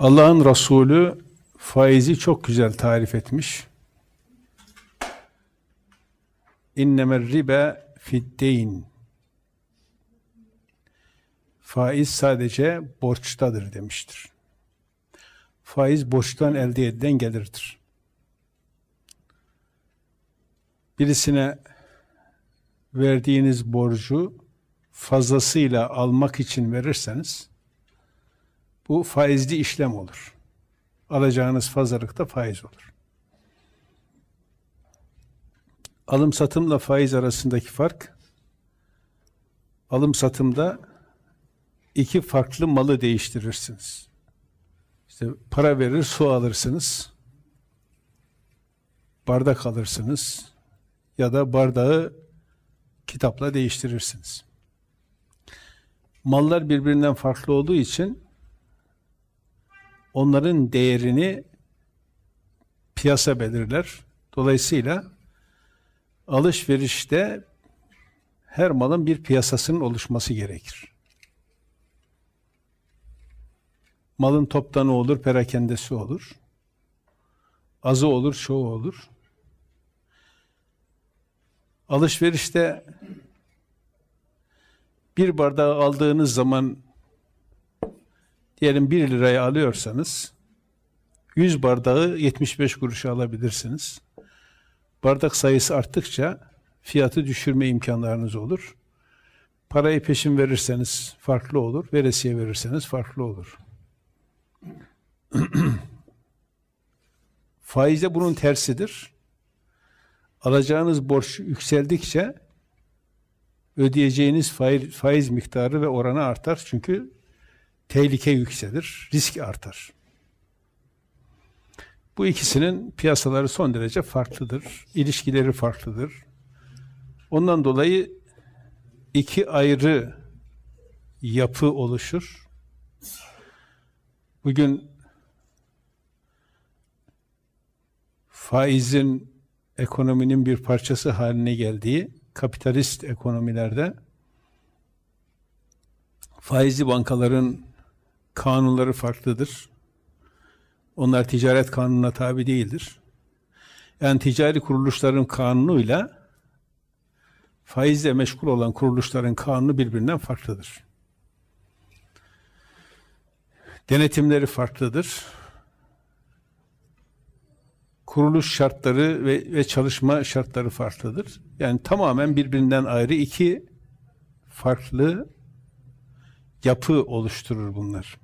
Allah'ın Resulü faizi çok güzel tarif etmiş. İnnemer ribe fiddeyn Faiz sadece borçtadır demiştir. Faiz borçtan elde edilen gelirdir. Birisine verdiğiniz borcu fazlasıyla almak için verirseniz bu faizli işlem olur. Alacağınız fazlalıkta faiz olur. Alım satımla faiz arasındaki fark alım satımda iki farklı malı değiştirirsiniz. İşte para verir su alırsınız. Bardak alırsınız ya da bardağı kitapla değiştirirsiniz. Mallar birbirinden farklı olduğu için onların değerini piyasa belirler. Dolayısıyla alışverişte her malın bir piyasasının oluşması gerekir. Malın toptanı olur, perakendesi olur. Azı olur, çoğu olur. Alışverişte bir bardağı aldığınız zaman diyelim 1 liraya alıyorsanız 100 bardağı 75 kuruşa alabilirsiniz. Bardak sayısı arttıkça fiyatı düşürme imkanlarınız olur. Parayı peşin verirseniz farklı olur, veresiye verirseniz farklı olur. Faiz de bunun tersidir. Alacağınız borç yükseldikçe ödeyeceğiniz faiz, faiz miktarı ve oranı artar. Çünkü tehlike yükselir, risk artar. Bu ikisinin piyasaları son derece farklıdır, ilişkileri farklıdır. Ondan dolayı iki ayrı yapı oluşur. Bugün faizin ekonominin bir parçası haline geldiği kapitalist ekonomilerde faizi bankaların kanunları farklıdır. Onlar ticaret kanununa tabi değildir. Yani ticari kuruluşların kanunuyla faizle meşgul olan kuruluşların kanunu birbirinden farklıdır. Denetimleri farklıdır. Kuruluş şartları ve, ve çalışma şartları farklıdır. Yani tamamen birbirinden ayrı iki farklı yapı oluşturur bunlar.